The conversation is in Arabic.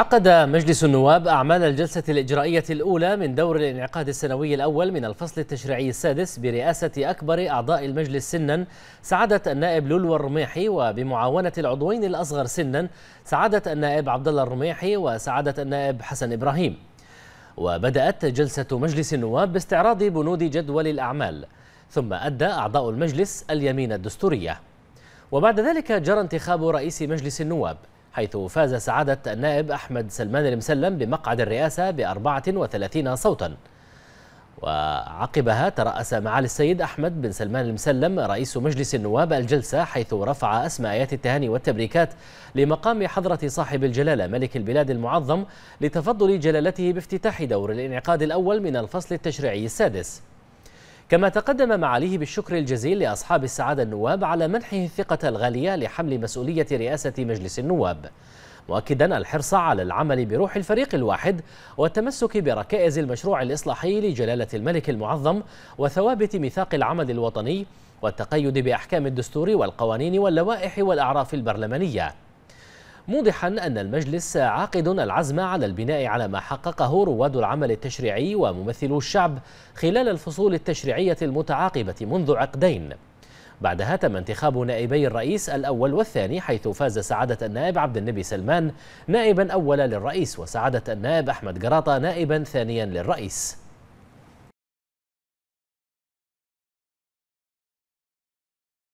عقد مجلس النواب أعمال الجلسة الإجرائية الأولى من دور الانعقاد السنوي الأول من الفصل التشريعي السادس برئاسة أكبر أعضاء المجلس سنا سعادة النائب لولو الرميحي وبمعاونة العضوين الأصغر سنا سعادة النائب عبد الله الرميحي وسعادة النائب حسن إبراهيم وبدأت جلسة مجلس النواب باستعراض بنود جدول الأعمال ثم أدى أعضاء المجلس اليمين الدستورية وبعد ذلك جرى انتخاب رئيس مجلس النواب حيث فاز سعادة النائب أحمد سلمان المسلم بمقعد الرئاسة بأربعة وثلاثين صوتا وعقبها ترأس معالي السيد أحمد بن سلمان المسلم رئيس مجلس النواب الجلسة حيث رفع أسمى آيات التهاني والتبريكات لمقام حضرة صاحب الجلالة ملك البلاد المعظم لتفضل جلالته بافتتاح دور الانعقاد الأول من الفصل التشريعي السادس كما تقدم معاليه بالشكر الجزيل لأصحاب السعادة النواب على منحه الثقة الغالية لحمل مسؤولية رئاسة مجلس النواب مؤكدا الحرص على العمل بروح الفريق الواحد والتمسك بركائز المشروع الإصلاحي لجلالة الملك المعظم وثوابت ميثاق العمل الوطني والتقيد بأحكام الدستور والقوانين واللوائح والأعراف البرلمانية موضحا أن المجلس عاقد العزم على البناء على ما حققه رواد العمل التشريعي وممثلو الشعب خلال الفصول التشريعية المتعاقبة منذ عقدين بعدها تم انتخاب نائبي الرئيس الأول والثاني حيث فاز سعادة النائب عبد النبي سلمان نائبا أولا للرئيس وسعادة النائب أحمد جراطة نائبا ثانيا للرئيس